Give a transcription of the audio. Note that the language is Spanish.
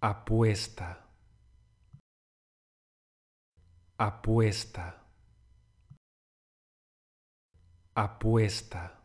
apuesta, apuesta, apuesta.